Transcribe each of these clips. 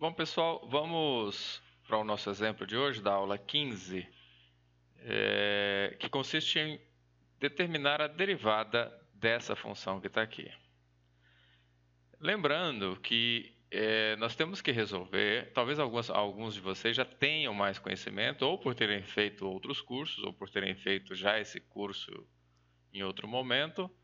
Bom, pessoal, vamos para o nosso exemplo de hoje, da aula 15, é, que consiste em determinar a derivada dessa função que está aqui. Lembrando que é, nós temos que resolver, talvez alguns de vocês já tenham mais conhecimento, ou por terem feito outros cursos, ou por terem feito já esse curso em outro momento,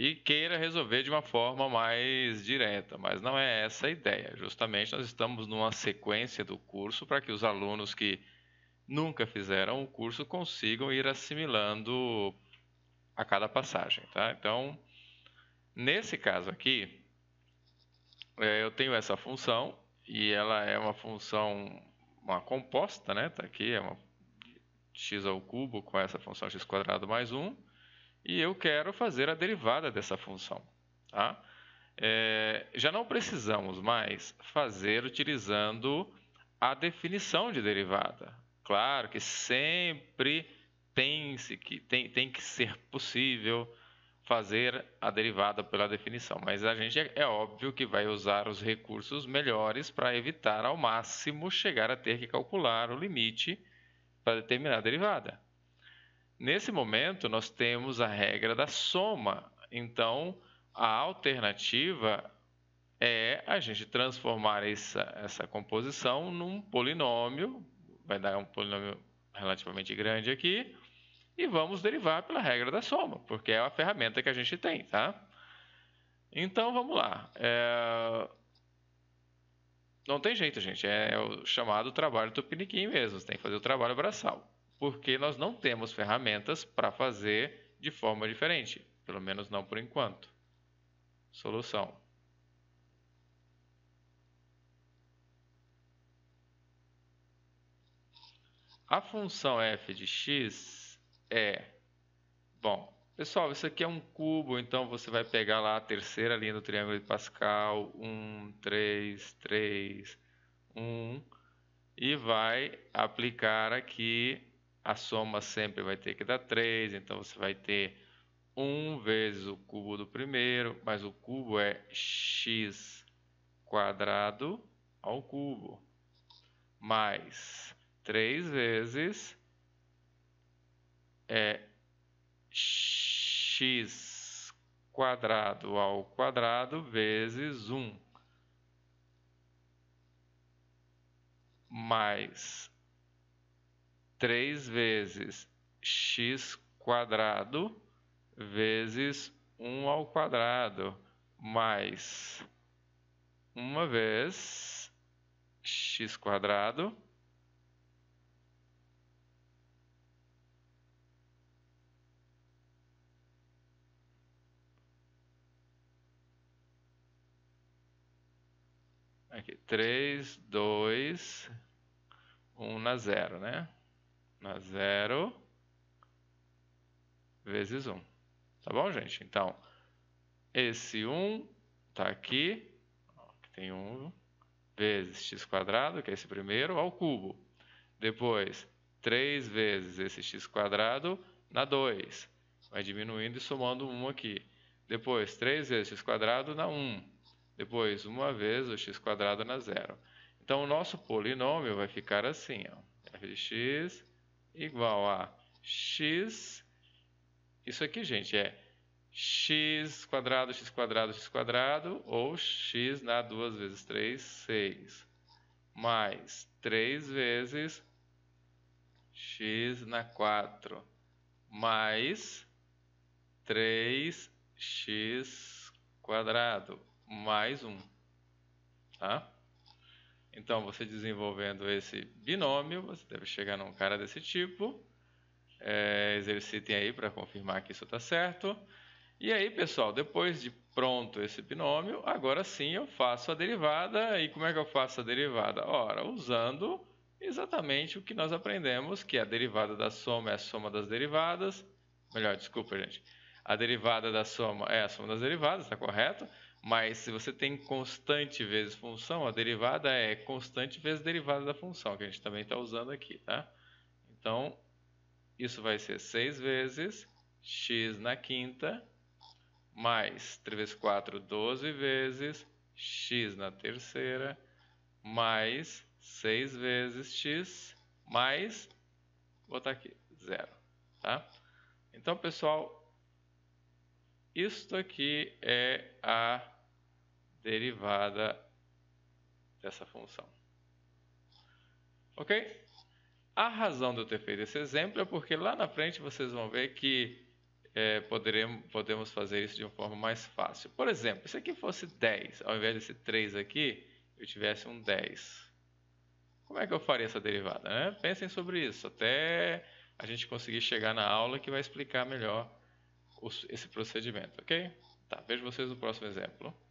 e queira resolver de uma forma mais direta, mas não é essa a ideia. Justamente nós estamos numa sequência do curso para que os alunos que nunca fizeram o curso consigam ir assimilando a cada passagem, tá? Então, nesse caso aqui, é, eu tenho essa função e ela é uma função uma composta, né? Tá aqui é uma x ao cubo com essa função x quadrado mais 1 e eu quero fazer a derivada dessa função. Tá? É, já não precisamos mais fazer utilizando a definição de derivada. Claro que sempre tem, que, tem, tem que ser possível fazer a derivada pela definição, mas a gente é, é óbvio que vai usar os recursos melhores para evitar ao máximo chegar a ter que calcular o limite para determinar a derivada. Nesse momento, nós temos a regra da soma. Então, a alternativa é a gente transformar essa, essa composição num polinômio, vai dar um polinômio relativamente grande aqui, e vamos derivar pela regra da soma, porque é a ferramenta que a gente tem, tá? Então, vamos lá. É... Não tem jeito, gente. É o chamado trabalho tupiniquim mesmo. Você tem que fazer o trabalho braçal porque nós não temos ferramentas para fazer de forma diferente, pelo menos não por enquanto. Solução. A função f de x é, bom, pessoal, isso aqui é um cubo, então você vai pegar lá a terceira linha do triângulo de Pascal, 1, 3, 3, 1, e vai aplicar aqui a soma sempre vai ter que dar 3, então você vai ter 1 vezes o cubo do primeiro, mas o cubo é x quadrado ao cubo, mais 3 vezes é x quadrado ao quadrado vezes 1, mais 3 vezes x quadrado vezes 1 ao quadrado mais uma vez x quadrado aqui três dois um na zero né na zero vezes 1. Um. Tá bom, gente? Então, esse 1 um está aqui, que tem 1 um, vezes x quadrado, que é esse primeiro, ao cubo. Depois, 3 vezes esse x quadrado na 2. Vai diminuindo e somando 1 aqui. Depois, 3 vezes quadrado na 1. Depois, uma vez o x quadrado na 0. Então, o nosso polinômio vai ficar assim, ó, f de x igual a x, isso aqui, gente, é x quadrado, x quadrado, x quadrado, ou x na 2 vezes 3, 6, mais 3 vezes x na 4, mais 3x quadrado, mais 1, tá? Então, você desenvolvendo esse binômio, você deve chegar num cara desse tipo. É, exercitem aí para confirmar que isso está certo. E aí, pessoal, depois de pronto esse binômio, agora sim eu faço a derivada. E como é que eu faço a derivada? Ora, usando exatamente o que nós aprendemos, que é a derivada da soma é a soma das derivadas. Melhor, desculpa, gente. A derivada da soma é a soma das derivadas, está correto? Mas se você tem constante vezes função, a derivada é constante vezes derivada da função, que a gente também está usando aqui, tá? Então, isso vai ser 6 vezes x na quinta, mais 3 vezes 4, 12 vezes x na terceira, mais 6 vezes x, mais, vou botar aqui, zero, tá? Então, pessoal, isto aqui é a derivada dessa função. Ok? A razão de eu ter feito esse exemplo é porque lá na frente vocês vão ver que é, poderemos, podemos fazer isso de uma forma mais fácil. Por exemplo, se aqui fosse 10, ao invés desse 3 aqui, eu tivesse um 10. Como é que eu faria essa derivada? Né? Pensem sobre isso, até a gente conseguir chegar na aula que vai explicar melhor esse procedimento, ok? Tá, vejo vocês no próximo exemplo.